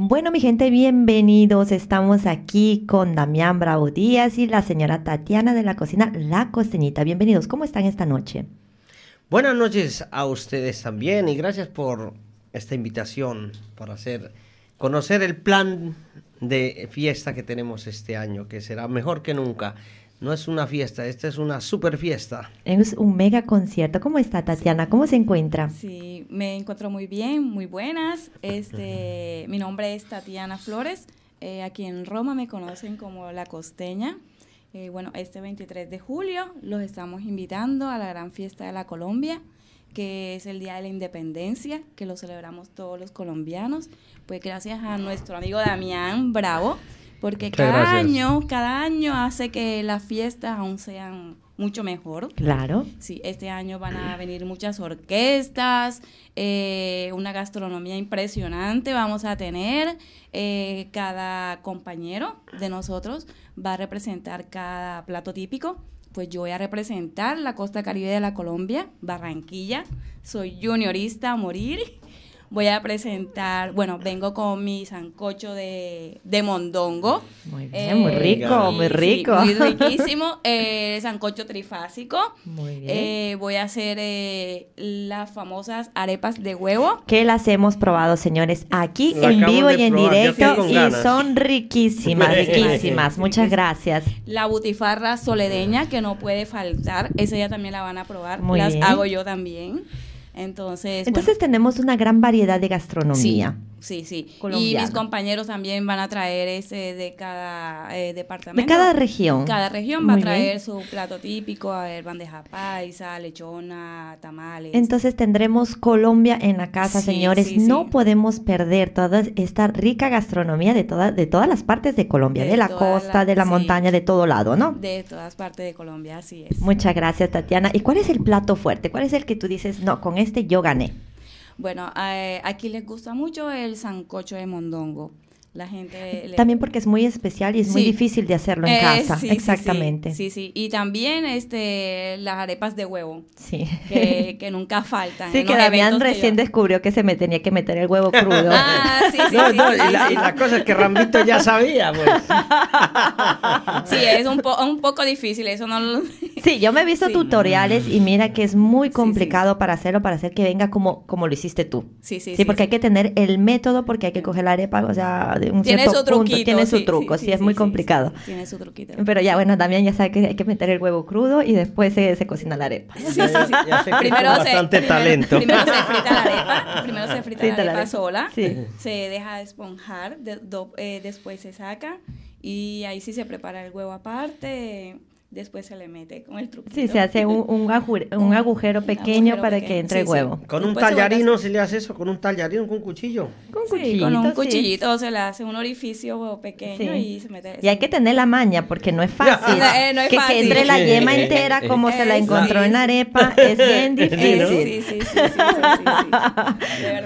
Bueno, mi gente, bienvenidos. Estamos aquí con Damián Bravo Díaz y la señora Tatiana de la cocina La Costeñita. Bienvenidos. ¿Cómo están esta noche? Buenas noches a ustedes también y gracias por esta invitación para hacer conocer el plan de fiesta que tenemos este año, que será mejor que nunca. No es una fiesta, esta es una super fiesta. Es un mega concierto. ¿Cómo está Tatiana? ¿Cómo se encuentra? Sí, me encuentro muy bien, muy buenas. Este, mi nombre es Tatiana Flores. Eh, aquí en Roma me conocen como la costeña. Eh, bueno, este 23 de julio los estamos invitando a la gran fiesta de la Colombia, que es el Día de la Independencia, que lo celebramos todos los colombianos. Pues gracias a nuestro amigo Damián Bravo porque cada año, cada año hace que las fiestas aún sean mucho mejor. Claro. Sí, este año van a venir muchas orquestas, eh, una gastronomía impresionante vamos a tener. Eh, cada compañero de nosotros va a representar cada plato típico. Pues yo voy a representar la costa caribe de la Colombia, Barranquilla. Soy juniorista a morir voy a presentar, bueno, vengo con mi sancocho de, de mondongo. Muy bien, muy eh, rico, muy rico. muy riquísimo, eh, sancocho trifásico. Muy bien. Eh, voy a hacer eh, las famosas arepas de huevo. Que las hemos probado, señores, aquí en vivo y en directo y son riquísimas, riquísimas. Muchas gracias. La butifarra soledeña que no puede faltar, esa ya también la van a probar. las hago yo también. Entonces, entonces tenemos una gran variedad de gastronomía. Sí, sí. Y mis compañeros también van a traer ese de cada eh, departamento. De cada región. Cada región va a traer su plato típico, a ver, bandeja paisa, lechona, tamales. Entonces tendremos Colombia en la casa, señores. no podemos perder toda esta rica gastronomía de, toda, de todas las partes de Colombia, de, la costa, de la montaña, de todo lado, ¿no? De todas partes de Colombia, sí. es. Muchas gracias, Tatiana. ¿Y cuál es el plato fuerte? ¿Cuál es el que tú dices, no, con este yo gané? Bueno, eh, aquí les gusta mucho el sancocho de mondongo. La gente... También porque es muy especial y es muy difícil de hacerlo en eh, casa. Exactamente. Sí, sí, Y también este, las arepas de huevo. Sí. Que, nunca faltan. Sí, que Damián recién descubrió que se me tenía que meter el huevo crudo. Ah, sí, sí. y, la, cosa que Rambito ya sabía, pues. Sí, es un, un poco difícil, eso no si Sí, yo me he visto tutoriales y mira que es muy complicado para hacerlo, para hacer que venga como, como lo hiciste tú. Sí, sí, sí. porque hay que tener el método, porque hay que coger la arepa, o sea, tiene su truquito, tiene su truco, sí, es muy complicado. tiene su truquito. Pero ya, bueno, también ya sabe que hay que meter el huevo crudo y después se, se cocina la arepa. Sí, sí, sí. primero bastante se, talento. Primero, se frita la arepa, primero se frita la arepa sola, se deja esponjar, eh, después se saca y ahí sí se prepara el huevo aparte después se le mete con el truco Sí, se hace un, un, agujero, un agujero pequeño para que entre huevo. Con un tallarino se le hace eso, con un tallarino? con un cuchillo. Con, con un cuchillito se le hace un orificio pequeño y se mete. Y hay que tener la maña porque no es fácil. que, entre la yema entera como se la encontró en arepa es bien difícil.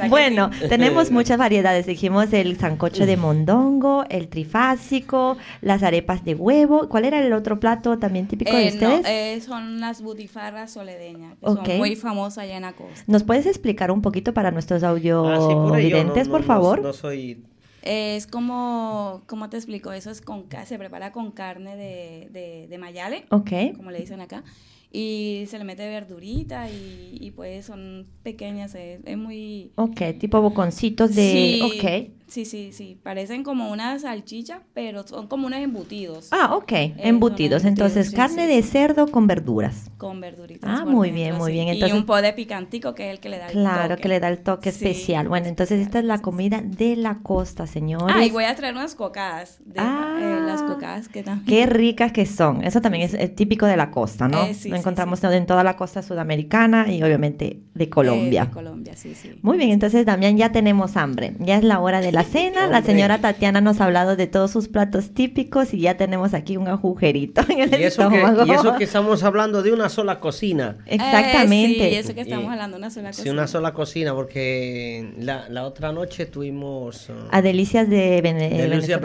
Bueno, tenemos muchas variedades. Dijimos el sancocho de mondongo, el trifásico, las arepas de huevo. ¿Cuál era el otro plato también? típico de eh, ustedes? Eh, son las butifarras soledeñas, son muy famosas allá en Acosta. ¿Nos puedes explicar un poquito para nuestros audiovidentes, ah, por favor? soy... Es como, ¿cómo te explico? Eso es con, se prepara con carne de, de, mayale, ok como le dicen acá, y se le mete verdurita y, pues son pequeñas, es, muy... Ok, tipo boconcitos de... Sí, okay. Sí, sí, sí. Parecen como una salchichas, pero son como unos embutidos. Ah, ok. Eh, embutidos. Entonces, carne de cerdo con verduras. Con verduritas. Ah, muy bien, muy bien. y un de picantico que es el que le da el claro, que le da el toque especial. Bueno, entonces esta es la comida de la costa, señores. Ah, y voy a traer unas cocadas. Eh, ah, las cocadas que también. Qué ricas que son. Eso también es, típico de la costa, ¿no? Eh, Lo encontramos en toda la costa sudamericana y obviamente de Colombia. de Colombia, sí, sí. Muy bien, entonces también ya tenemos hambre. Ya es la hora de la la cena. La señora Tatiana nos ha hablado de todos sus platos típicos y ya tenemos aquí un agujerito y eso Que, y eso que estamos hablando de una sola cocina. Exactamente. Y eh, eso que estamos hablando de una sola cocina. Sí, una sola cocina, porque la, otra noche tuvimos... Uh, a Delicias de, Delicias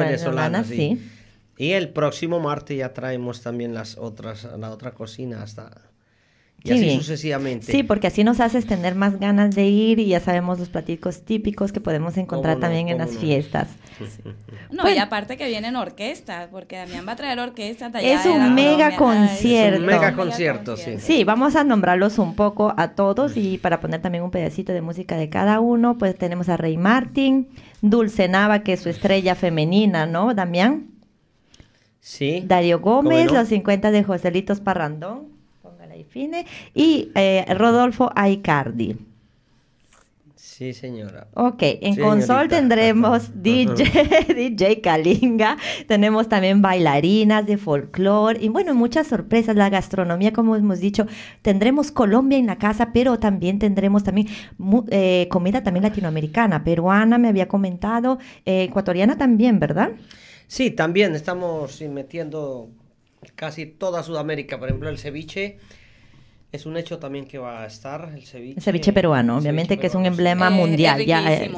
sí. Y el próximo martes ya traemos también las otras, la otra cocina hasta y así sucesivamente. Sí, porque así nos haces tener más ganas de ir y ya sabemos los platicos típicos que podemos encontrar también en las fiestas. No, y aparte que vienen orquestas, porque Damián va a traer orquestas. es, un mega concierto. un mega concierto. Sí. sí. vamos a nombrarlos un poco a todos y para poner también un pedacito de música de cada uno, pues tenemos a Rey Martín, Dulce Nava, que es su estrella femenina, ¿no, Damián? Sí. Darío Gómez, Los 50 de Joselitos Parrandón y eh, Rodolfo Aicardi. Sí, señora. Ok, en consol tendremos DJ, DJ Kalinga, tenemos también bailarinas de folclore y bueno, muchas sorpresas, la gastronomía, como hemos dicho, tendremos Colombia en la casa, pero también tendremos también eh, comida también latinoamericana, peruana, me había comentado, eh, ecuatoriana también, ¿verdad? Sí, también estamos metiendo casi toda Sudamérica, por ejemplo, el ceviche es un hecho también que va a estar el ceviche. El ceviche peruano, obviamente que es un emblema eh, mundial. Eh, es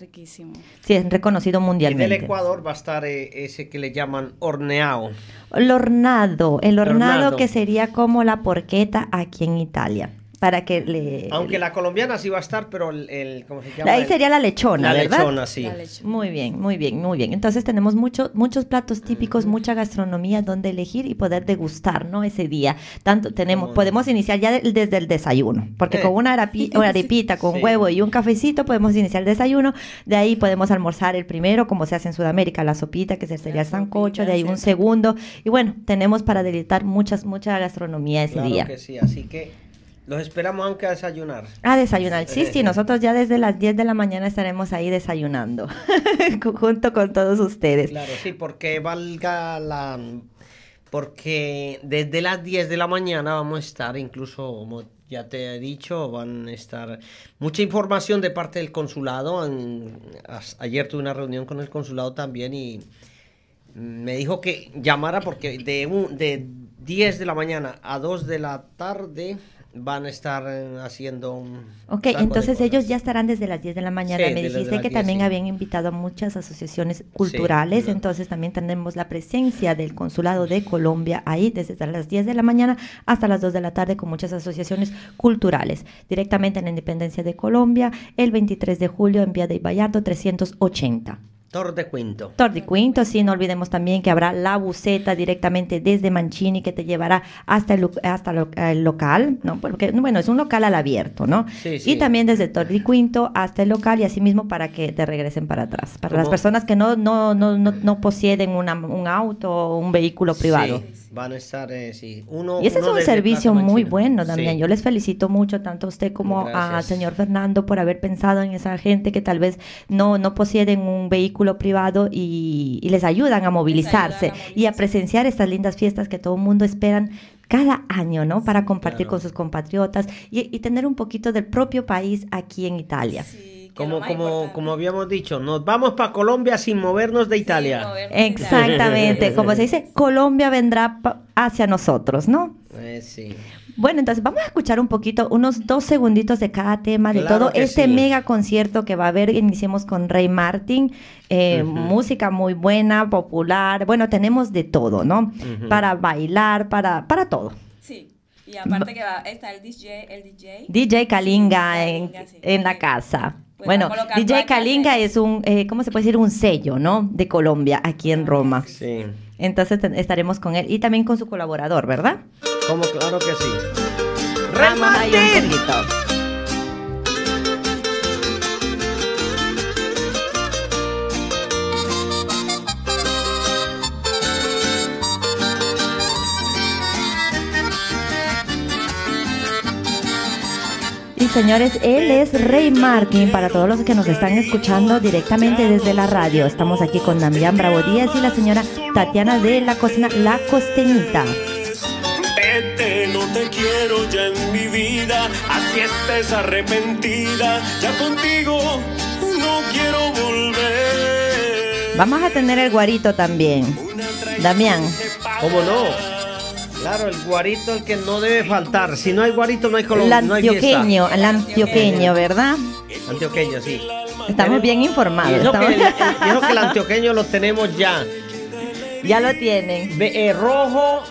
riquísimo, ya, sí. es Sí, es reconocido mundialmente. Y del Ecuador va a estar eh, ese que le llaman horneado. El hornado, el que sería como la porqueta aquí en Italia para que le... Aunque la colombiana sí va a estar, pero el... ¿cómo se llama? Ahí sería la lechona, la Lechona, sí. Muy bien, muy bien, muy bien. Entonces tenemos muchos muchos platos típicos, mucha gastronomía donde elegir y poder degustar, ¿no? Ese día. Tanto tenemos, podemos iniciar ya desde el desayuno, porque con una, arepita, con huevo y un cafecito podemos iniciar el desayuno. De ahí podemos almorzar el primero, como se hace en Sudamérica, la sopita, que sería el sancocho, de ahí un segundo. Y bueno, tenemos para deleitar muchas, mucha gastronomía ese claro día. Que sí, así que los esperamos aunque a desayunar. A desayunar, sí, sí, eh. nosotros ya desde las 10 de la mañana estaremos ahí desayunando junto con todos ustedes. Claro, sí, porque valga la... Porque desde las 10 de la mañana vamos a estar incluso, como ya te he dicho, van a estar mucha información de parte del consulado. ayer tuve una reunión con el consulado también y me dijo que llamara porque de, de 10 de la mañana a 2 de la tarde van a estar eh, haciendo un... Ok, entonces ellos ya estarán desde las 10 de la mañana. Me dijiste que también habían invitado a muchas asociaciones culturales, entonces también tenemos la presencia del Consulado de Colombia ahí desde las 10 de la mañana hasta las 2 de la tarde con muchas asociaciones culturales, directamente en la Independencia de Colombia, el 23 de julio en Vía de Vallardo 380. Tordi Quinto, sí, no olvidemos también que habrá la buceta directamente desde Mancini que te llevará hasta el, hasta el local, ¿no? Porque, bueno, es un local al abierto, ¿no? Sí, Y también desde Quinto hasta el local y asimismo para que te regresen para atrás. Para las personas que no, no, no, no, no poseen una, un auto o un vehículo privado van a estar, eh, sí, uno... Y ese es un servicio muy bueno también. Yo les felicito mucho tanto a usted como a señor Fernando por haber pensado en esa gente que tal vez no, no poseen un vehículo privado y, les ayudan a movilizarse y a presenciar estas lindas fiestas que todo el mundo esperan cada año, ¿no? Para compartir con sus compatriotas y, y, tener un poquito del propio país aquí en Italia. Sí. Como, como, habíamos dicho, nos vamos para Colombia sin movernos de Italia. Exactamente, como se dice, Colombia vendrá hacia nosotros, ¿no? Eh, sí. Bueno, entonces vamos a escuchar un poquito, unos dos segunditos de cada tema, de todo este mega concierto que va a haber. Iniciemos con Rey Martin, eh, música muy buena, popular. Bueno, tenemos de todo, ¿no? Para bailar, para, para todo. Y aparte que va, está el DJ, el DJ. DJ Kalinga, en, la casa. Pues bueno, DJ Kalinga es un, eh, ¿cómo se puede decir? Un sello, ¿no? De Colombia, aquí en Roma. Sí. Entonces estaremos con él y también con su colaborador, ¿verdad? Como claro que sí. y señores, él es Rey Martin para todos los que nos están escuchando directamente desde la radio. Estamos aquí con Damián Bravo Díaz y la señora Tatiana de la cocina La Costeñita. Vamos a tener el guarito también. Damián. ¿Cómo no? Claro, el guarito el que no debe faltar. Si no hay guarito, no hay color. El antioqueño, el antioqueño, ¿verdad? Antioqueño, sí. Estamos bien informados. Yo creo que el antioqueño lo tenemos ya. Ya lo tienen. De, eh, rojo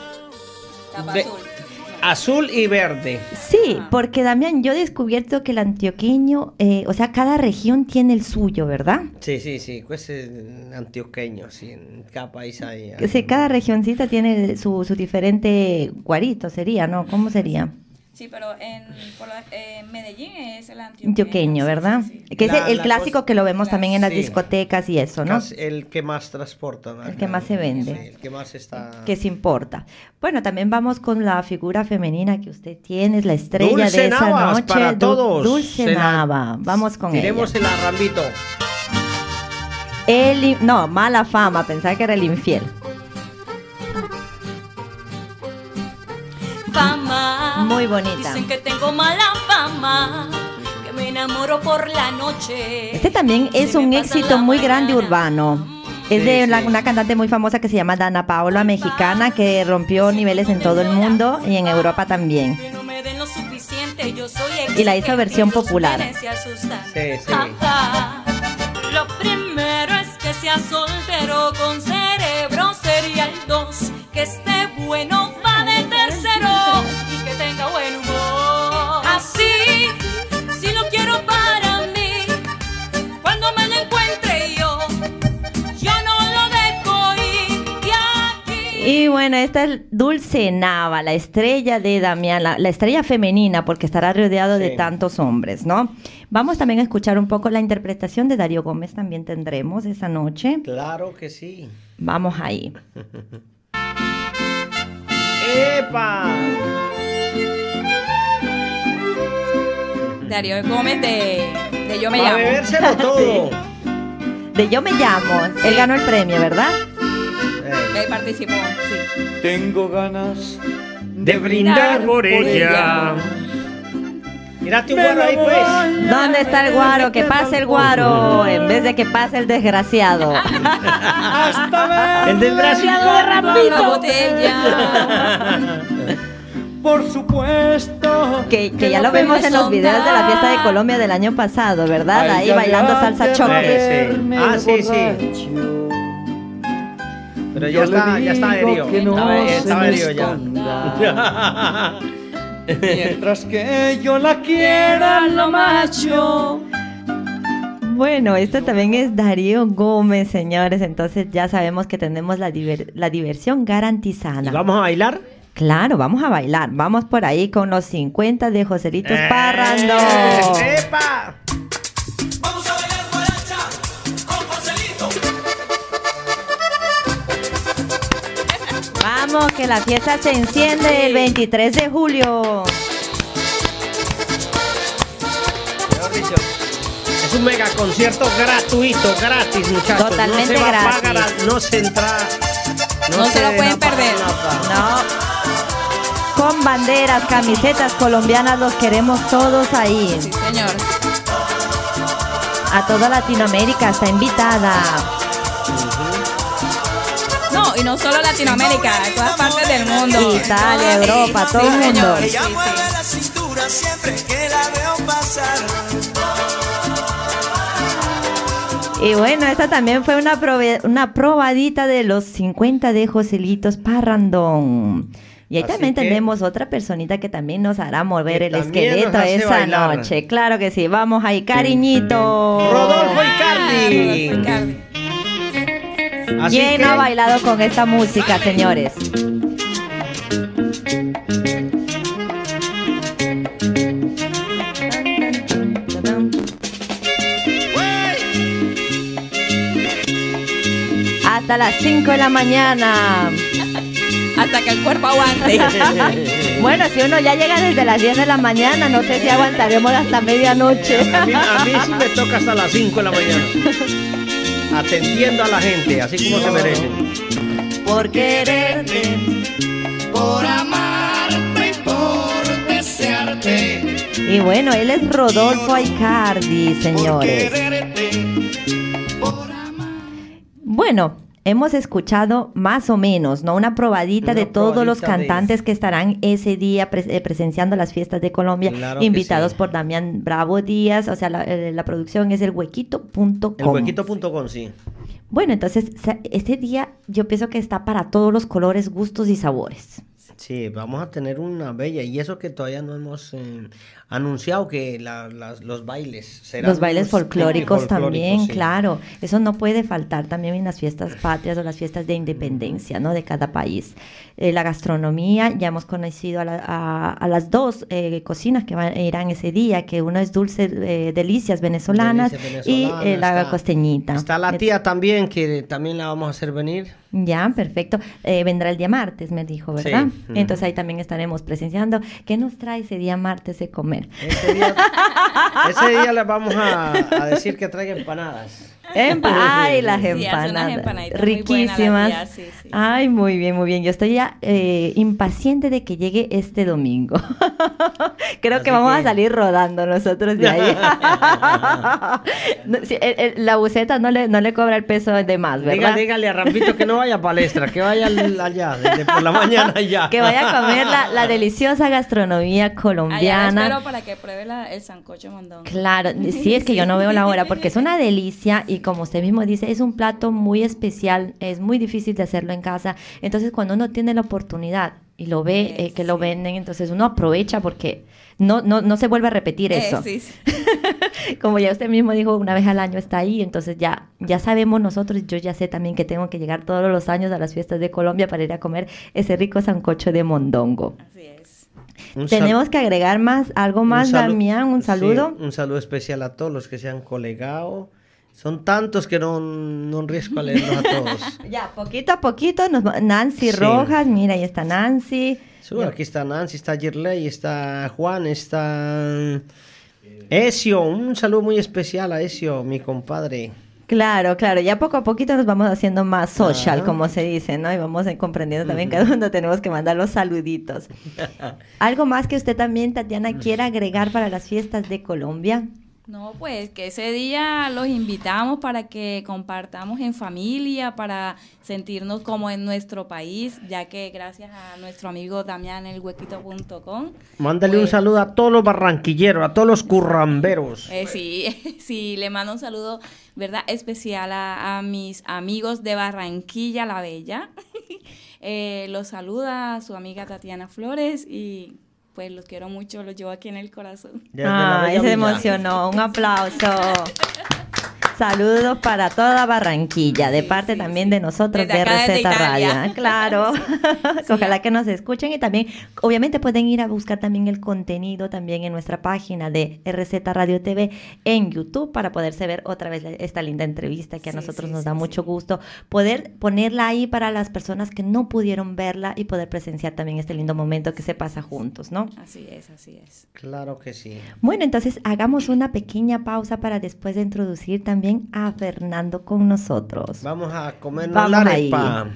azul y verde. Sí, porque Damián, yo he descubierto que el antioqueño, eh, o sea, cada región tiene el suyo, ¿verdad? Sí, sí, sí, pues el eh, antioqueño, sí, en cada país hay... Sí, cada regioncita tiene su, su diferente guarito, sería, ¿no? ¿Cómo sería? Sí, pero en, Medellín es el antioqueño. ¿verdad? Que es el, clásico que lo vemos también en las discotecas y eso, ¿no? El que más transporta. El que más se vende. el que más está... Que se importa. Bueno, también vamos con la figura femenina que usted tiene, es la estrella de esa Navas noche. para todos. Dulce Nava. Vamos con él. Queremos el arrambito. El, no, mala fama, pensaba que era el infiel. fama. Muy bonita. Dicen que tengo mala fama. Que me enamoro por la noche. Este también es un éxito muy grande urbano. Es de una, cantante muy famosa que se llama Dana Paola, mexicana, que rompió niveles en todo el mundo y en Europa también. Y la hizo versión popular. Sí, sí. Lo primero es que sea soltero con cerebro sería el dos, que esté bueno va de tercero. Y bueno, esta es Dulce Nava, la estrella de Damián, la, estrella femenina, porque estará rodeado de tantos hombres, ¿no? Vamos también a escuchar un poco la interpretación de Darío Gómez, también tendremos esa noche. Claro que sí. Vamos ahí. ¡Epa! Darío Gómez de, de Yo Me Llamo. todo. De Yo Me Llamo. Él ganó el premio, ¿verdad? Eh, participó, sí. Tengo ganas de, brindar, por ella. Miraste un guaro ahí, pues. ¿Dónde está el guaro? Que pase el guaro. En vez de que pase el desgraciado. Hasta El desgraciado de Rampito. Por supuesto. Que, ya lo vemos en los videos de la fiesta de Colombia del año pasado, ¿verdad? Ahí, bailando salsa choque. Ah, sí, sí ya está, ya está herido. ya. Mientras que yo la quiera, lo macho. Bueno, esto también es Darío Gómez, señores. Entonces ya sabemos que tenemos la, la diversión garantizada. vamos a bailar? Claro, vamos a bailar. Vamos por ahí con los 50 de Joselitos eh, Parrando. ¡Epa! que la fiesta se enciende el 23 de julio. Es un mega concierto gratuito, gratis, muchachos. Totalmente no no se entra. No, se, lo pueden perder. No. Con banderas, camisetas colombianas, los queremos todos ahí. señor. A toda Latinoamérica está invitada. No, y no solo Latinoamérica, todas partes del mundo. Italia, Europa, todo el mundo. Y bueno, esta también fue una, probadita de los 50 de Joselitos Parrandón. Y ahí también tenemos otra personita que también nos hará mover el esqueleto esa noche. Claro que sí. Vamos ahí, cariñito. Rodolfo y Carly. Así ¿Quién ha bailado con esta música, señores? Hasta las 5 de la mañana. Hasta que el cuerpo aguante. bueno, si uno ya llega desde las 10 de la mañana, no sé si aguantaremos hasta medianoche. a, a mí sí me toca hasta las 5 de la mañana atendiendo a la gente, así como se merecen. Por quererte, por amarte, por desearte. Y bueno, él es Rodolfo Aicardi, señores. Por por amarte. Bueno, hemos escuchado más o menos, ¿no? Una probadita de todos los cantantes que estarán ese día eh, presenciando las fiestas de Colombia, invitados por Damián Bravo Díaz, o sea, la, eh, producción es el huequito.com. El huequito.com, sí. Bueno, entonces este día yo pienso que está para todos los colores, gustos y sabores. Sí, vamos a tener una bella. Y eso que todavía no hemos eh, anunciado que los bailes serán. Los bailes folclóricos, también, claro. Eso no puede faltar también en las fiestas patrias o las fiestas de independencia, ¿no? De cada país. Eh, la gastronomía, ya hemos conocido a, las dos eh, cocinas que van, irán ese día, que una es dulce, delicias venezolanas y la costeñita. Está la tía también, que también la vamos a hacer venir. Ya, perfecto. Eh, vendrá el día martes, me dijo, ¿verdad? Entonces ahí también estaremos presenciando. ¿Qué nos trae ese día martes de comer? Ese día, les vamos a, decir que traiga empanadas. Ay, las empanadas. riquísimas. Ay, muy bien, muy bien. Yo estoy ya eh, impaciente de que llegue este domingo. Creo que vamos a salir rodando nosotros de ahí. la buceta no le, no le cobra el peso de más, ¿verdad? Dígale, dígale a Rampito que no vaya a palestra, que vaya allá, por la mañana allá. que vaya a comer la, deliciosa gastronomía colombiana. Allá espero para que pruebe el sancocho mandón. Claro, sí, es que yo no veo la hora porque es una delicia y como usted mismo dice, es un plato muy especial, es muy difícil de hacerlo en casa. Entonces, cuando uno tiene la oportunidad y lo ve, eh, que lo venden, entonces uno aprovecha porque no, no, se vuelve a repetir eh, eso. Como ya usted mismo dijo, una vez al año está ahí, entonces ya, ya sabemos nosotros, yo ya sé también que tengo que llegar todos los años a las fiestas de Colombia para ir a comer ese rico sancocho de mondongo. Así es. Tenemos que agregar más, algo más, Damián, un saludo. un saludo especial a todos los que se han colegado son tantos que no, no riesco a leerlos a todos. ya, poquito a poquito. Nancy Rojas, mira, ahí está Nancy. Sí, aquí está Nancy, está Girley, está Juan, está Esio. Eh, Un saludo muy especial a Esio, mi compadre. Claro, claro, ya poco a poquito nos vamos haciendo más social, como se dice, ¿no? Y vamos comprendiendo también que cada uno tenemos que mandar los saluditos. ¿Algo más que usted también, Tatiana, quiera agregar para las fiestas de Colombia? No, pues que ese día los invitamos para que compartamos en familia, para sentirnos como en nuestro país, ya que gracias a nuestro amigo Damián el huequito.com. Mándale un pues saludo a todos los barranquilleros, a todos los curramberos. Eh, sí, sí, le mando un saludo, ¿verdad? Especial a, mis amigos de Barranquilla la Bella. Eh, los saluda su amiga Tatiana Flores y pues los quiero mucho, los llevo aquí en el corazón. Ah, se emocionó, un aplauso. Saludos para toda Barranquilla, de parte también de nosotros de RZ Radio. ¿eh? Claro. Ojalá que nos escuchen y también, obviamente, pueden ir a buscar también el contenido también en nuestra página de RZ Radio TV en YouTube para poderse ver otra vez esta linda entrevista que a nosotros nos da mucho gusto poder ponerla ahí para las personas que no pudieron verla y poder presenciar también este lindo momento que se pasa juntos, ¿no? Así es, así es. Claro que sí. Bueno, entonces hagamos una pequeña pausa para después de introducir también bien a Fernando con nosotros. Vamos a comer la arepa.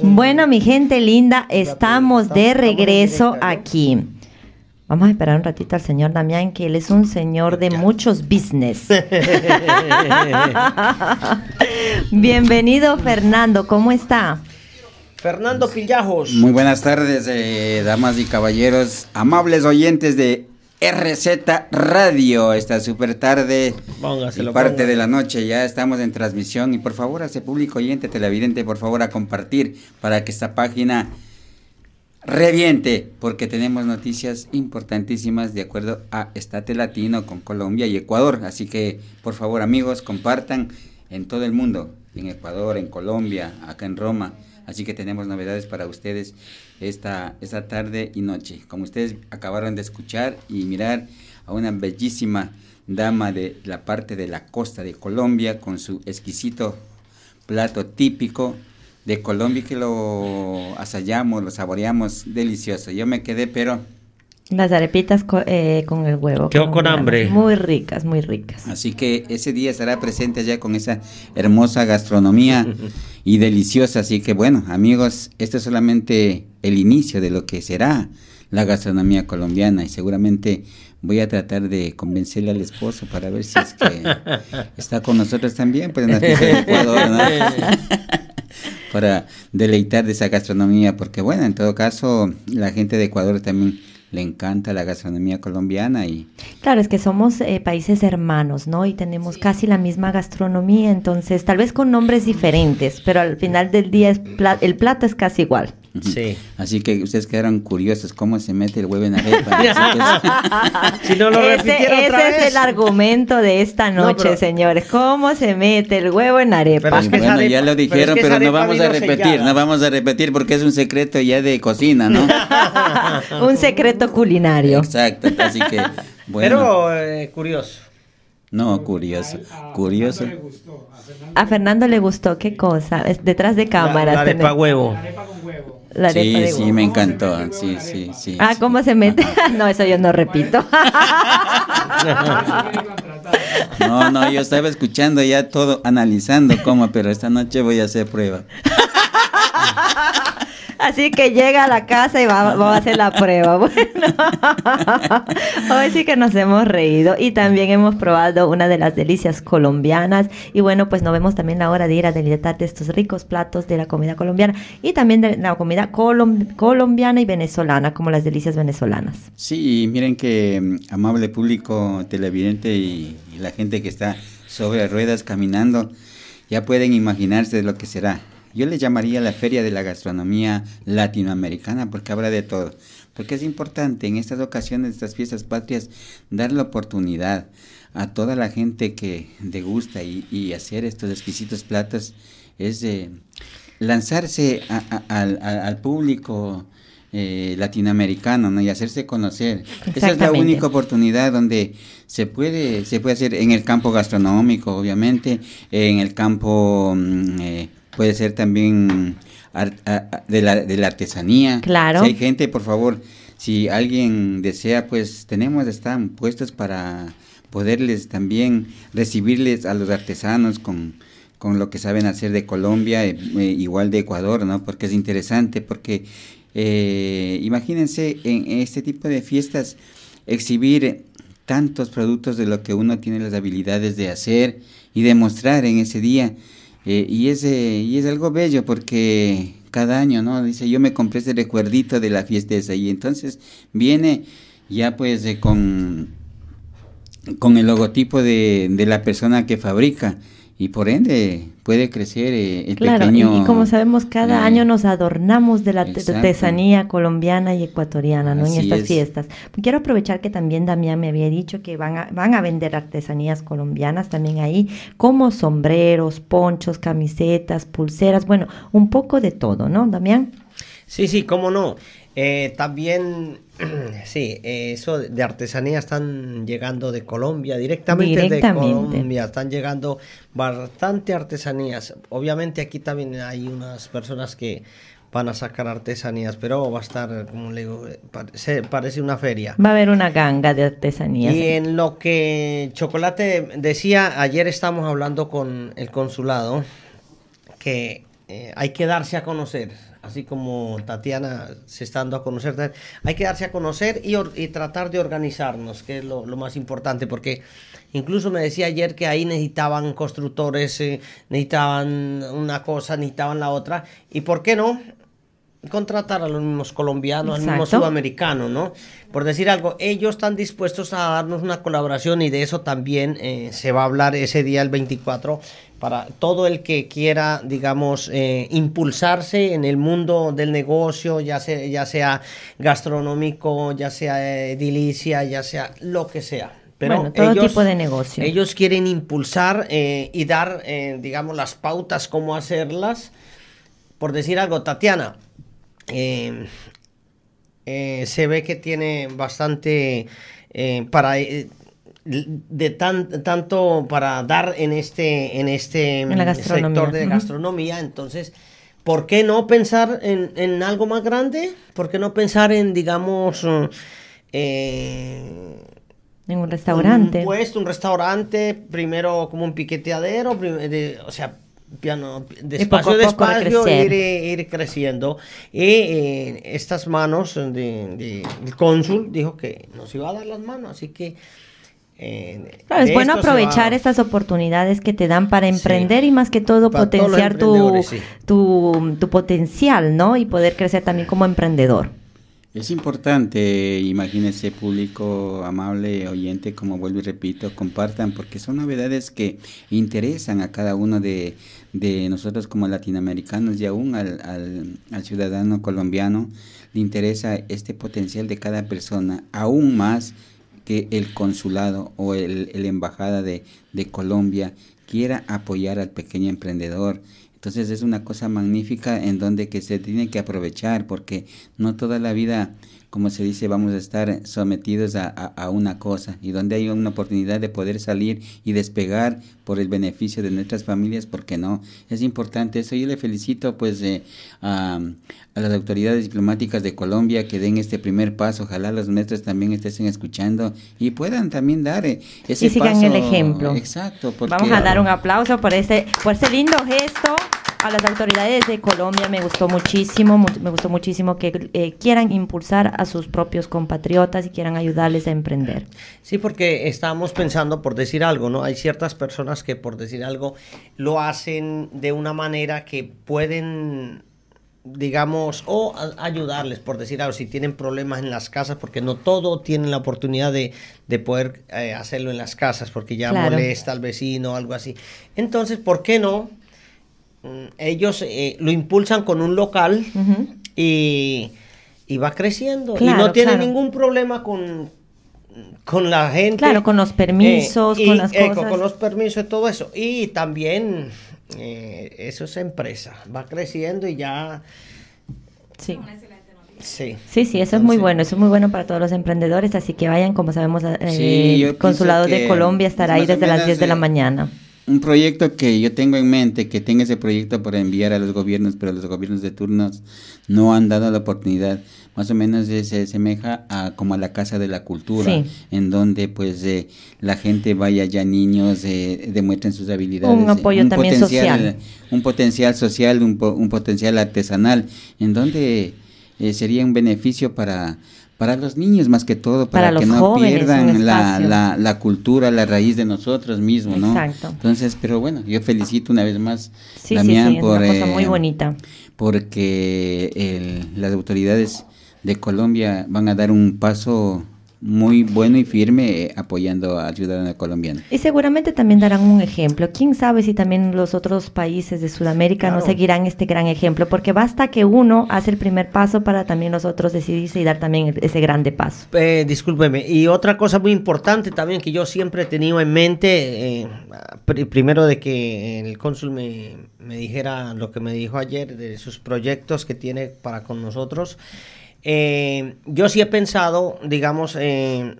Bueno, mi gente linda, estamos de regreso aquí. Vamos a esperar un ratito al señor Damián, que él es un señor de muchos business. Bienvenido, Fernando, ¿cómo está? Fernando Pillajos. Muy buenas tardes, eh, damas y caballeros, amables oyentes de RZ Radio esta super tarde parte de la noche. Ya estamos en transmisión y por favor hace público oyente televidente, por favor a compartir para que esta página reviente porque tenemos noticias importantísimas de acuerdo a Estate Latino con Colombia y Ecuador. Así que por favor amigos compartan en todo el mundo, en Ecuador, en Colombia, acá en Roma. Así que tenemos novedades para ustedes esta, esta tarde y noche. Como ustedes acabaron de escuchar y mirar a una bellísima dama de la parte de la costa de Colombia con su exquisito plato típico de Colombia que lo asallamos, lo saboreamos delicioso. Yo me quedé, pero... Las arepitas eh, con, el huevo. Quedó con, con hambre. Muy ricas, muy ricas. Así que ese día estará presente allá con esa hermosa gastronomía. y deliciosa. Así que bueno, amigos, este es solamente el inicio de lo que será la gastronomía colombiana y seguramente voy a tratar de convencerle al esposo para ver si es que está con nosotros también, pues, para deleitar de esa gastronomía, porque bueno, en todo caso, la gente de Ecuador también le encanta la gastronomía colombiana y claro es que somos eh, países hermanos no y tenemos casi la misma gastronomía entonces tal vez con nombres diferentes pero al final del día es el plato es casi igual Así que ustedes quedaron curiosos cómo se mete el huevo en arepa. ese, es el argumento de esta noche, señores. ¿Cómo se mete el huevo en arepa? bueno, ya lo dijeron, pero, no vamos a repetir, no vamos a repetir porque es un secreto ya de cocina, ¿no? un secreto culinario. Exacto, así que bueno. Pero eh, curioso. No, curioso. curioso. a, Fernando le gustó, qué cosa. detrás de cámaras. arepa huevo. arepa con huevo sí, sí, me encantó. Sí, sí, sí. Ah, ¿cómo se mete? no, eso yo no repito. no, no, yo estaba escuchando ya todo, analizando cómo, pero esta noche voy a hacer prueba. Así que llega a la casa y vamos a hacer la prueba. Bueno, hoy sí que nos hemos reído y también hemos probado una de las delicias colombianas. Y bueno, pues nos vemos también la hora de ir a deleitarte de estos ricos platos de la comida colombiana y también de la comida colombiana y venezolana, como las delicias venezolanas. Sí, miren que mm, amable público televidente y, y la gente que está sobre ruedas caminando, ya pueden imaginarse lo que será yo le llamaría la Feria de la Gastronomía Latinoamericana porque habla de todo. Porque es importante en estas ocasiones, estas fiestas patrias, dar la oportunidad a toda la gente que degusta y, y hacer estos exquisitos platos, es lanzarse al público. Eh, latinoamericano y hacerse conocer. Esa es la única oportunidad donde se puede, se puede hacer en el campo gastronómico, obviamente, en el campo mm, eh, puede ser también de, la, de, la, artesanía. Claro. Si hay gente, por favor, si alguien desea, pues tenemos, están puestos para poderles también recibirles a los artesanos con, lo que saben hacer de Colombia, eh, eh, igual de Ecuador, ¿no? Porque es interesante, porque eh, imagínense en este tipo de fiestas exhibir tantos productos de lo que uno tiene las habilidades de hacer y demostrar en ese día. Eh, y, es, y es algo bello porque cada año, ¿no? Dice, yo me compré ese recuerdito de la fiesta esa. Y entonces viene ya pues con, con el logotipo de la persona que fabrica y por ende puede crecer eh, el claro, pequeño. Y, como sabemos, cada año nos adornamos de la artesanía colombiana y ecuatoriana, ¿no? en estas fiestas. Quiero aprovechar que también Damián me había dicho que van a, van a vender artesanías colombianas también ahí, como sombreros, ponchos, camisetas, pulseras, bueno, un poco de todo, ¿no, Damián? Sí, sí, cómo no. Eh, también, sí, eso de artesanías están llegando de Colombia, directamente, de Colombia, están llegando bastante artesanías. Obviamente aquí también hay unas personas que van a sacar artesanías, pero va a estar, como le digo, eh, parece, una feria. Va a haber una ganga de artesanías. Y en lo que Chocolate decía, ayer estamos hablando con el consulado, que eh, hay que darse a conocer así como Tatiana se está dando a conocer, hay que darse a conocer y, tratar de organizarnos, que es lo, más importante, porque incluso me decía ayer que ahí necesitaban constructores, eh, necesitaban una cosa, necesitaban la otra, y por qué no contratar a los mismos colombianos, al mismo sudamericano, ¿no? Por decir algo, ellos están dispuestos a darnos una colaboración y de eso también eh, se va a hablar ese día el 24 para todo el que quiera, digamos, eh, impulsarse en el mundo del negocio, ya sea, ya sea gastronómico, ya sea edilicia, ya sea lo que sea. Pero bueno, todo tipo de negocio. Ellos quieren impulsar eh, y dar, eh, digamos, las pautas, cómo hacerlas. Por decir algo, Tatiana, se ve que tiene bastante para de tan, tanto para dar en este, en este sector de gastronomía. Entonces, ¿por qué no pensar en, en, algo más grande? ¿Por qué no pensar en, digamos, eh, en un restaurante? Un puesto, un restaurante, primero como un piqueteadero, o sea, piano, despacio, de despacio, ir, creciendo. Y eh, estas manos del de, cónsul dijo que nos iba a dar las manos, así que es bueno aprovechar estas oportunidades que te dan para emprender y más que todo potenciar tu, tu, potencial, ¿no? Y poder crecer también como emprendedor. Es importante, imagínense, público amable, oyente, como vuelvo y repito, compartan, porque son novedades que interesan a cada uno de, de nosotros como latinoamericanos y aún al, al, al ciudadano colombiano le interesa este potencial de cada persona, aún más que el consulado o el, la embajada de, de Colombia quiera apoyar al pequeño emprendedor. Entonces es una cosa magnífica en donde que se tiene que aprovechar porque no toda la vida como se dice, vamos a estar sometidos a, a, una cosa y donde hay una oportunidad de poder salir y despegar por el beneficio de nuestras familias, ¿por qué no? Es importante eso. Yo le felicito pues eh, a, a, las autoridades diplomáticas de Colombia que den este primer paso. Ojalá los maestros también estén escuchando y puedan también dar eh, ese paso. Y sigan el ejemplo. Exacto. vamos a dar un aplauso por ese por ese lindo gesto a las autoridades de Colombia me gustó muchísimo, me gustó muchísimo que eh, quieran impulsar a sus propios compatriotas y quieran ayudarles a emprender. Sí, porque estábamos pensando por decir algo, ¿no? Hay ciertas personas que por decir algo lo hacen de una manera que pueden digamos, o ayudarles, por decir algo, si tienen problemas en las casas, porque no todo tienen la oportunidad de, poder eh, hacerlo en las casas, porque ya molesta al vecino o algo así. Entonces, ¿por qué no Mm, ellos eh, lo impulsan con un local y, va creciendo. y no tiene ningún problema con, con la gente. Claro, con los eh, permisos, con las eh, cosas. Con los permisos y todo eso. Y también eso es empresa. Va creciendo y ya... Sí. Sí. sí, eso es muy bueno, eso es muy bueno para todos los emprendedores, así que vayan, como sabemos, el Consulado de Colombia estará ahí desde las 10 de la mañana un proyecto que yo tengo en mente, que tenga ese proyecto para enviar a los gobiernos, pero los gobiernos de turnos no han dado la oportunidad. Más o menos se asemeja a como a la Casa de la Cultura, en donde pues eh, la gente vaya ya niños, eh, demuestren sus habilidades. Un apoyo también social. Un potencial social, un, potencial artesanal, en donde eh, sería un beneficio para para los niños más que todo, para, que no pierdan la, cultura, la raíz de nosotros mismos, ¿no? Exacto. Entonces, pero bueno, yo felicito una vez más sí, Damián por... una cosa muy eh, bonita. Porque las autoridades de Colombia van a dar un paso muy bueno y firme eh, apoyando al ciudadano colombiano. Y seguramente también darán un ejemplo. ¿Quién sabe si también los otros países de Sudamérica no seguirán este gran ejemplo? Porque basta que uno hace el primer paso para también los otros decidirse y dar también e-, ese grande paso. Eh, discúlpeme. Y otra cosa muy importante también que yo siempre he tenido en mente, eh, primero de que el cónsul me, me dijera lo que me dijo ayer de sus proyectos que tiene para con nosotros. Eh, yo sí he pensado, digamos,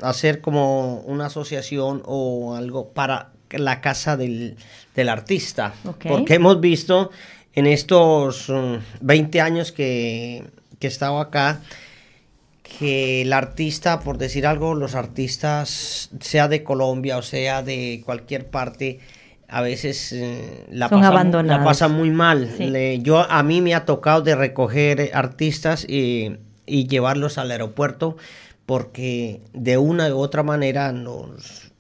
hacer como una asociación o algo para la casa del, artista. Porque hemos visto en estos 20 mm, años que, que he estado acá que el artista, por decir algo, los artistas, sea de Colombia o sea de cualquier parte, a veces eh, la, pasan, la, muy mal. yo A mí me ha tocado de recoger artistas y y llevarlos al aeropuerto porque de una u otra manera nos,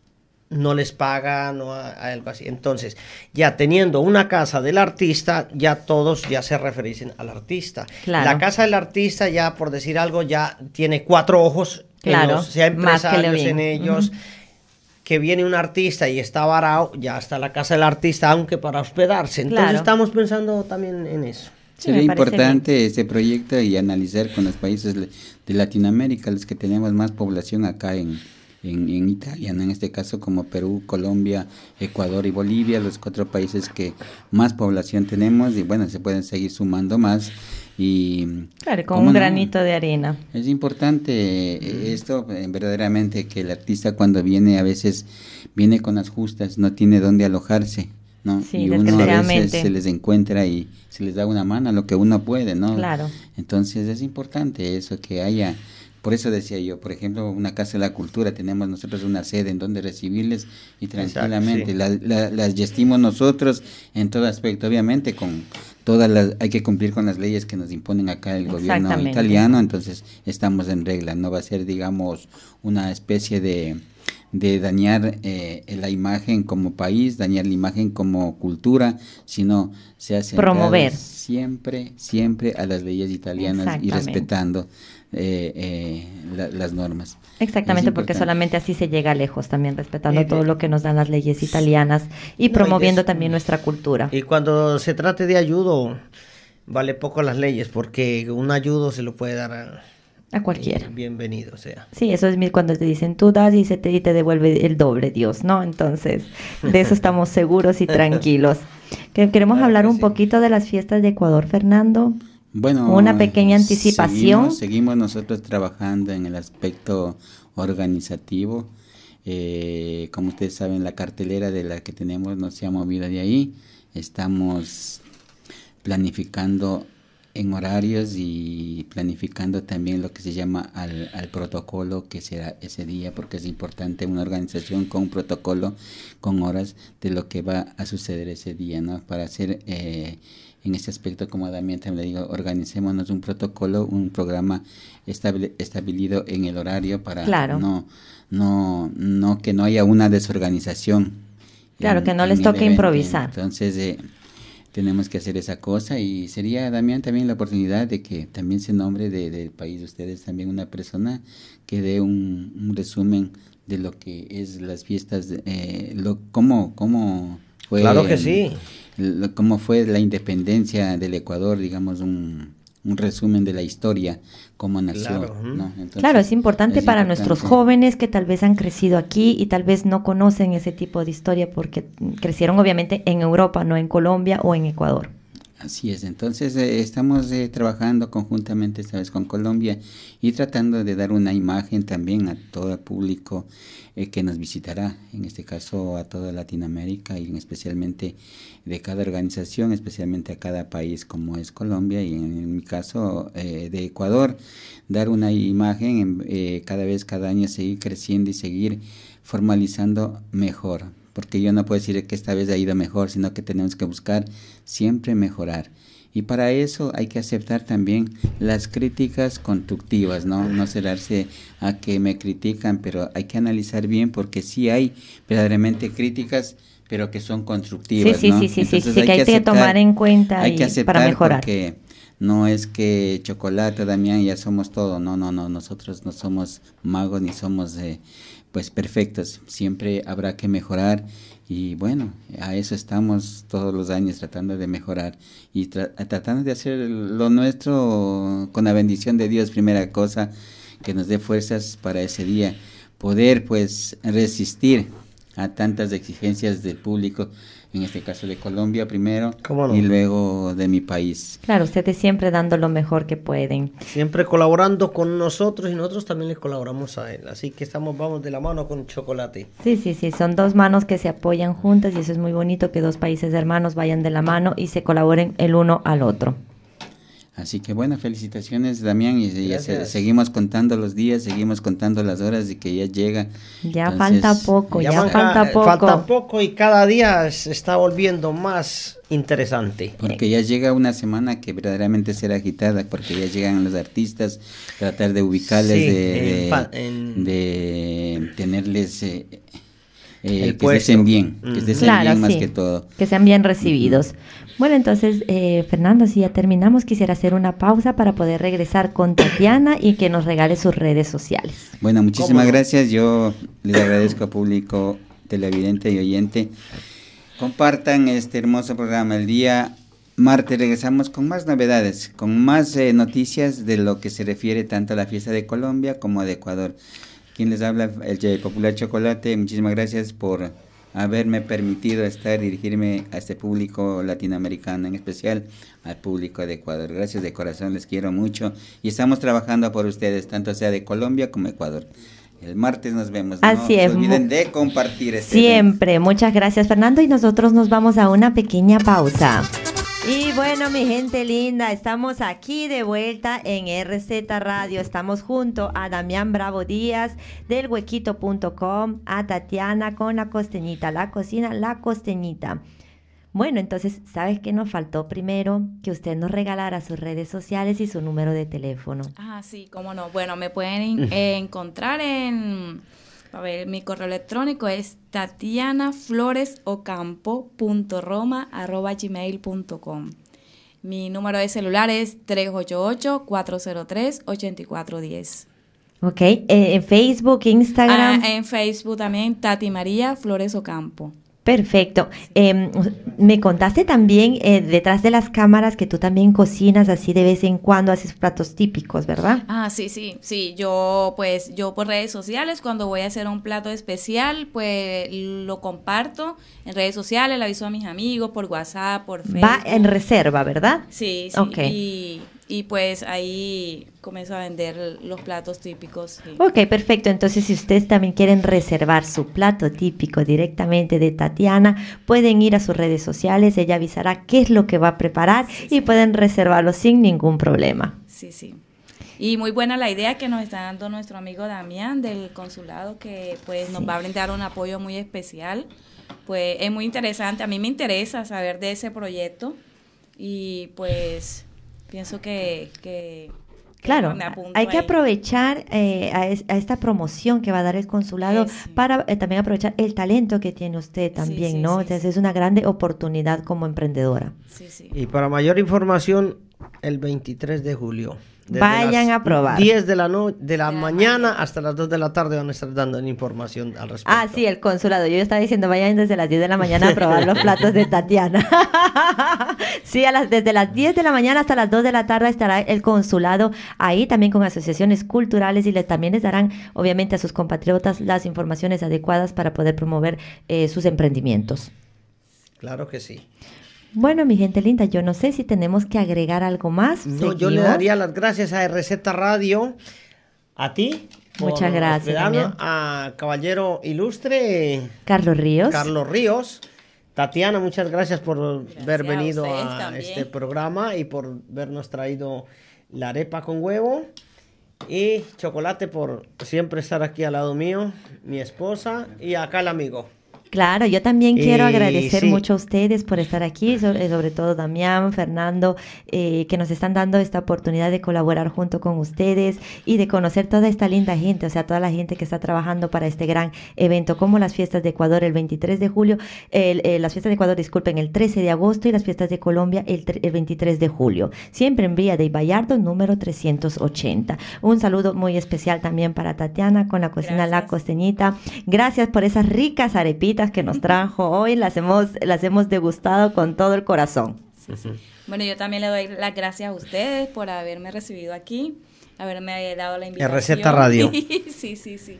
no les pagan o algo así. Entonces, ya teniendo una casa del artista, ya todos ya se refieren al artista. La casa del artista ya, por decir algo, ya tiene cuatro ojos, claro, los, sea empresarios en ellos. Que viene un artista y está varado, ya está la casa del artista, aunque para hospedarse. Entonces estamos pensando también en eso. Sería importante este proyecto y analizar con los países de Latinoamérica, los que tenemos más población acá en, Italia, en este caso como Perú, Colombia, Ecuador y Bolivia, los cuatro países que más población tenemos y bueno, se pueden seguir sumando más. Y, claro, con un granito de arena. Es importante eh, esto, eh, verdaderamente, que el artista cuando viene a veces viene con las justas, no tiene dónde alojarse ¿no? y uno a veces se les encuentra y se les da una mano a lo que uno puede, ¿no? Claro. Entonces es importante eso, que haya... Por eso decía yo, por ejemplo, una Casa de la Cultura, tenemos nosotros una sede en donde recibirles y tranquilamente las gestimos nosotros en todo aspecto, obviamente con todas las, hay que cumplir con las leyes que nos imponen acá el gobierno italiano, entonces estamos en regla, no va a ser, digamos, una especie de de dañar eh, la imagen como país, dañar la imagen como cultura, sino se hace siempre, siempre a las leyes italianas y respetando eh, eh, las normas. Exactamente, porque solamente así se llega lejos, también respetando todo lo que nos dan las leyes italianas y promoviendo también mm. nuestra cultura. Y cuando se trate de ayudo, vale poco las leyes, porque un ayudo se lo puede dar a a cualquiera. Eh, bienvenido sea. Sí, eso es cuando te dicen tú das y, se te, te devuelve el doble Dios, ¿no? Entonces, de eso estamos seguros y tranquilos. Que queremos hablar un poquito de las fiestas de Ecuador, Fernando. Bueno, una pequeña anticipación. Seguimos, nosotros trabajando en el aspecto organizativo. Eh, como ustedes saben, la cartelera de la que tenemos no se ha movido de ahí. Estamos planificando en horarios y planificando también lo que se llama al, al, protocolo que será ese día, porque es importante una organización con un protocolo, con horas de lo que va a suceder ese día, ¿no? Para hacer eh, en este aspecto, como Damián también le digo, organicémonos un protocolo, un programa estable, establecido en el horario para no, no, no que no haya una desorganización. Claro, que no les toque improvisar. Entonces, eh, tenemos que hacer esa cosa y sería, Damián, también la oportunidad de que también se nombre del país de ustedes también una persona que dé un, resumen de lo que es las fiestas, eh, lo, cómo, cómo fue... Claro que sí. cómo fue la independencia del Ecuador, digamos, un un resumen de la historia, como nació. Claro, es, importante para nuestros jóvenes que tal vez han crecido aquí y tal vez no conocen ese tipo de historia porque crecieron obviamente en Europa, no en Colombia o en Ecuador. Así es, entonces eh, estamos eh, trabajando conjuntamente esta vez con Colombia y tratando de dar una imagen también a todo el público eh, que nos visitará, en este caso a toda Latinoamérica y especialmente de cada organización, especialmente a cada país como es Colombia y en mi caso de Ecuador, dar una imagen cada vez, cada año seguir creciendo y seguir formalizando mejor porque yo no puedo decir que esta vez ha ido mejor, sino que tenemos que buscar siempre mejorar. Y para eso hay que aceptar también las críticas constructivas, ¿no? No cerrarse a que me critican, pero hay que analizar bien porque sí hay verdaderamente críticas, pero que son constructivas, sí, sí, Sí, sí, Entonces sí, hay que, hay que tomar en cuenta hay que aceptar para mejorar. Porque no es que chocolate, Damián, ya somos todo, no, no, no, nosotros no somos magos ni somos de pues perfectas, siempre habrá que mejorar y bueno, a eso estamos todos los años tratando de mejorar y tratando de hacer lo nuestro con la bendición de Dios, primera cosa, que nos dé fuerzas para ese día, poder pues resistir a tantas exigencias del público, en este caso de Colombia primero y luego de mi país. Claro, ustedes siempre dando lo mejor que pueden. Siempre colaborando con nosotros y nosotros también les colaboramos a él, así que estamos vamos de la mano con chocolate. Sí, sí, sí, son dos manos que se apoyan juntas y eso es muy bonito que dos países hermanos vayan de la mano y se colaboren el uno al otro. Así que bueno, felicitaciones Damián y, seguimos contando los días, seguimos contando las horas y que ya llega. Ya falta poco, ya, falta eh, poco. Falta poco y cada día se está volviendo más interesante. Porque ya llega una semana que verdaderamente será agitada, porque ya llegan los artistas, tratar de ubicarles, de, tenerles... Eh, eh que bien, que más que todo. Que sean bien recibidos. Bueno, entonces, eh, Fernando, si ya terminamos, quisiera hacer una pausa para poder regresar con Tatiana y que nos regale sus redes sociales. Bueno, muchísimas gracias. Yo les agradezco a público televidente y oyente. Compartan este hermoso programa. El día martes regresamos con más novedades, con más eh, noticias de lo que se refiere tanto a la fiesta de Colombia como de Ecuador. Quien les habla, el Popular Chocolate, muchísimas gracias por haberme permitido estar dirigirme a este público latinoamericano, en especial al público de Ecuador. Gracias de corazón, les quiero mucho y estamos trabajando por ustedes, tanto sea de Colombia como Ecuador. El martes nos vemos. Así no Se olviden de compartir. Este Siempre. Muchas gracias, Fernando. Y nosotros nos vamos a una pequeña pausa. Y bueno, mi gente linda, estamos aquí de vuelta en RZ Radio. Estamos junto a Damián Bravo Díaz del huequito.com, a Tatiana con la costeñita, la cocina, la costeñita. Bueno, entonces, ¿sabes qué nos faltó primero? Que usted nos regalara sus redes sociales y su número de teléfono. Ah, sí, cómo no. Bueno, me pueden encontrar en a ver, mi correo electrónico es tatianafloresocampo.roma.gmail.com. Mi número de celular es 388-403-8410. Ok, eh, en Facebook, Instagram. Ah, en Facebook también, Tati María Flores Ocampo. Perfecto. Em, me contaste también eh, detrás de las cámaras que tú también cocinas así de vez en cuando, haces platos típicos, ¿verdad? Ah, sí, sí, sí. Yo pues yo por redes sociales cuando voy a hacer un plato especial pues lo comparto en redes sociales, le aviso a mis amigos por WhatsApp, por Facebook. Va en reserva, ¿verdad? Sí, sí. Ok. Y y pues ahí comienzo a vender los platos típicos. Ok, perfecto. Entonces, si ustedes también quieren reservar su plato típico directamente de Tatiana, pueden ir a sus redes sociales, ella avisará qué es lo que va a preparar y pueden reservarlo sin ningún problema. Sí, sí. Y muy buena la idea que nos está dando nuestro amigo Damián del consulado, que pues nos va a brindar un apoyo muy especial. Pues es muy interesante, a mí me interesa saber de ese proyecto y pues pienso que... que Claro, hay que aprovechar eh, a, esta promoción que va a dar el consulado para eh, también aprovechar el talento que tiene usted también, ¿no? Entonces es una grande oportunidad como emprendedora. Y para mayor información, el 23 de julio Vayan a probar. 10 de la, de la mañana hasta las 2 de la tarde van a estar dando información al respecto. Ah, sí, el consulado. Yo estaba diciendo, vayan desde las 10 de la mañana a probar los platos de Tatiana. sí, a las, desde las 10 de la mañana hasta las 2 de la tarde estará el consulado ahí también con asociaciones culturales y le también les darán, obviamente, a sus compatriotas las informaciones adecuadas para poder promover eh, sus emprendimientos. Claro que sí. Bueno, mi gente linda, yo no sé si tenemos que agregar algo más. yo le daría las gracias a Receta Radio, a ti. Muchas gracias. A Caballero Ilustre. Carlos Ríos. Carlos Ríos. Tatiana, muchas gracias por haber venido a, este programa y por habernos traído la arepa con huevo. Y chocolate por siempre estar aquí al lado mío, mi esposa y acá el amigo. Claro, yo también quiero eh, agradecer mucho a ustedes por estar aquí, eh, sobre, todo Damián, Fernando, eh, que nos están dando esta oportunidad de colaborar junto con ustedes y de conocer toda esta linda gente, o sea, toda la gente que está trabajando para este gran evento, como las fiestas de Ecuador el 23 de julio, las fiestas de Ecuador, disculpen, el 13 de agosto y las fiestas de Colombia el, 23 de julio, siempre en Vía de Vallardo, número 380. Un saludo muy especial también para Tatiana con la cocina La Costeñita. Gracias por esas ricas arepitas que nos trajo hoy. Las hemos, las hemos degustado con todo el corazón. Bueno, yo también le doy las gracias a ustedes por haberme recibido aquí, haberme dado la invitación. Receta Radio. sí, sí, sí.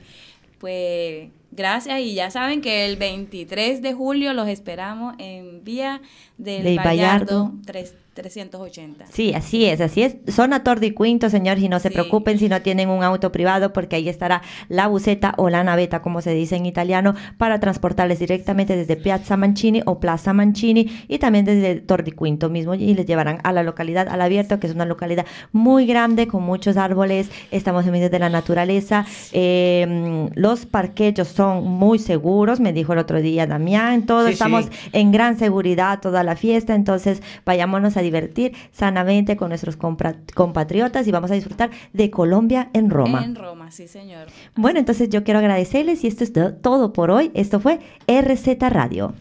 Pues gracias y ya saben que el 23 de julio los esperamos en Vía del, Bayardo 3 380. Sí, así es, así es. Son a Quinto señor, y no se preocupen si no tienen un auto privado, porque ahí estará la buceta o la naveta, como se dice en italiano, para transportarles directamente desde Piazza Mancini o Plaza Mancini y también desde Quinto mismo y les llevarán a la localidad al abierto, que es una localidad muy grande, con muchos árboles, estamos en medio de la naturaleza, eh, los parquechos son muy seguros, me dijo el otro día Damián, todos estamos en gran seguridad toda la fiesta, entonces vayámonos a divertir sanamente con nuestros compatriotas y vamos a disfrutar de Colombia en Roma. En Roma, sí, señor. Bueno, entonces yo quiero agradecerles y esto es todo por hoy. Esto fue RZ Radio.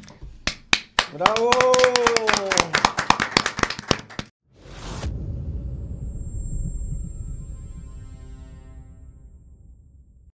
¡Bravo!